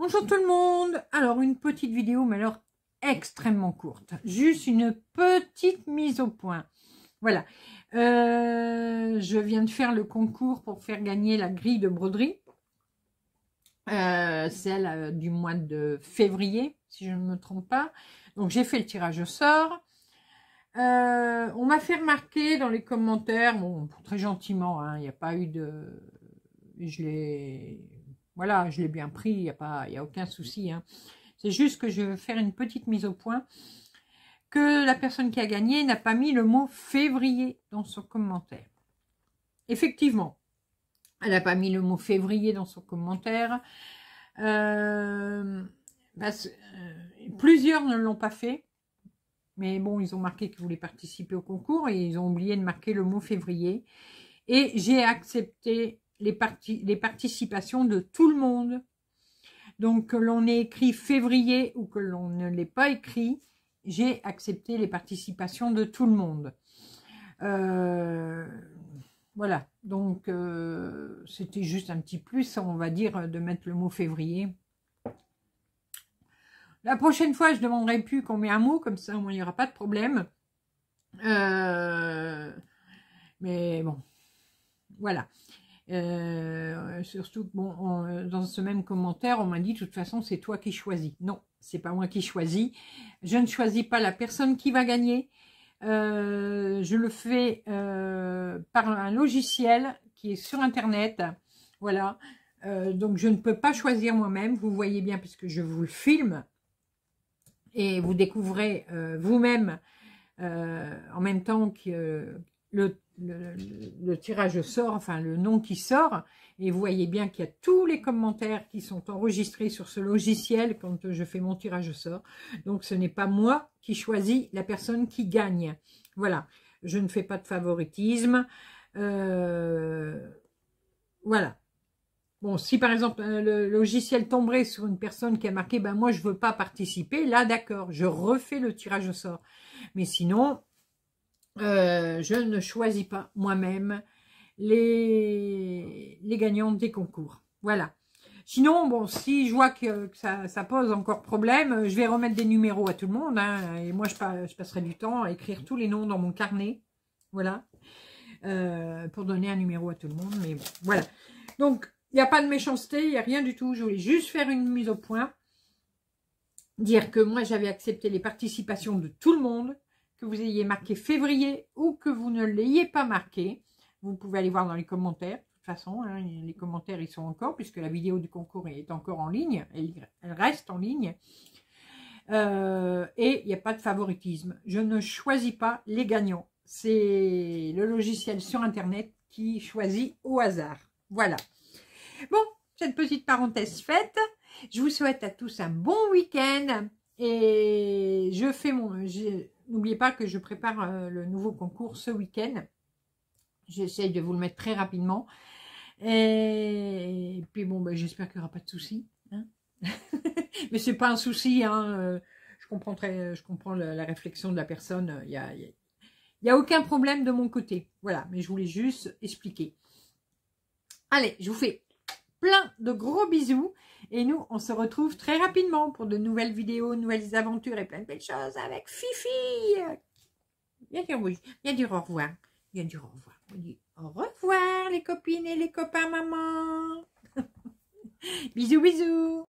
Bonjour tout le monde Alors une petite vidéo mais alors extrêmement courte, juste une petite mise au point. Voilà, euh, je viens de faire le concours pour faire gagner la grille de broderie, euh, celle euh, du mois de février si je ne me trompe pas. Donc j'ai fait le tirage au sort. on m'a fait remarquer dans les commentaires, bon très gentiment, hein, il n'y a pas eu de... Je l'ai voilà, je l'ai bien pris, il n'y a, a aucun souci. Hein. C'est juste que je veux faire une petite mise au point que la personne qui a gagné n'a pas mis le mot février dans son commentaire. Effectivement, elle n'a pas mis le mot février dans son commentaire. Euh, bah, euh, plusieurs ne l'ont pas fait. Mais bon, ils ont marqué qu'ils voulaient participer au concours et ils ont oublié de marquer le mot février. Et j'ai accepté les, les participations de tout le monde. Donc, que l'on ait écrit février ou que l'on ne l'ait pas écrit, j'ai accepté les participations de tout le monde. Euh, voilà, donc euh, c'était juste un petit plus, on va dire, de mettre le mot février. La prochaine fois, je demanderai plus qu'on mette un mot, comme ça, il n'y aura pas de problème. Euh, mais bon, voilà. Euh, surtout euh, dans ce même commentaire, on m'a dit de toute façon, c'est toi qui choisis. Non, c'est pas moi qui choisis. Je ne choisis pas la personne qui va gagner. Euh, je le fais par un logiciel qui est sur Internet. Voilà. donc, je ne peux pas choisir moi-même. Vous voyez bien, puisque je vous le filme. Et vous découvrez vous-même en même temps que le le, tirage au sort, enfin le nom qui sort, et vous voyez bien qu'il y a tous les commentaires qui sont enregistrés sur ce logiciel quand je fais mon tirage au sort. Donc ce n'est pas moi qui choisis la personne qui gagne. Voilà, je ne fais pas de favoritisme. Euh, voilà. Bon, si par exemple euh, le logiciel tomberait sur une personne qui a marqué ben « moi je ne veux pas participer », là d'accord, je refais le tirage au sort. Mais sinon, euh, je ne choisis pas moi-même les, les gagnants des concours. Voilà. Sinon, bon, si je vois que, ça, ça, pose encore problème, je vais remettre des numéros à tout le monde. Hein, et moi, je, passerai du temps à écrire tous les noms dans mon carnet. Voilà. Euh, pour donner un numéro à tout le monde. Mais voilà. Donc, il n'y a pas de méchanceté, il n'y a rien du tout. Je voulais juste faire une mise au point. Dire que moi, j'avais accepté les participations de tout le monde que vous ayez marqué février ou que vous ne l'ayez pas marqué. Vous pouvez aller voir dans les commentaires. De toute façon, hein, les commentaires, ils sont encore, puisque la vidéo du concours est encore en ligne. Elle, reste en ligne. Euh, et il n'y a pas de favoritisme. Je ne choisis pas les gagnants. C'est le logiciel sur Internet qui choisit au hasard. Voilà. Bon, cette petite parenthèse faite, je vous souhaite à tous un bon week-end. Et je fais mon... N'oubliez pas que je prépare euh, le nouveau concours ce week-end. J'essaye de vous le mettre très rapidement. Et, puis bon, bah, j'espère qu'il n'y aura pas de soucis. Hein. Mais Mais n'est pas un souci. Hein, euh, je comprends, je comprends la, réflexion de la personne. Euh, il n'y a aucun problème de mon côté. Voilà. Mais je voulais juste expliquer. Allez, je vous fais plein de gros bisous. Et nous, on se retrouve très rapidement pour de nouvelles vidéos, nouvelles aventures et plein de belles choses avec Fifi. Bien sûr, oui. Bien du revoir. Bien du revoir. On dit au revoir, les copines et les copains, maman. bisous, bisous.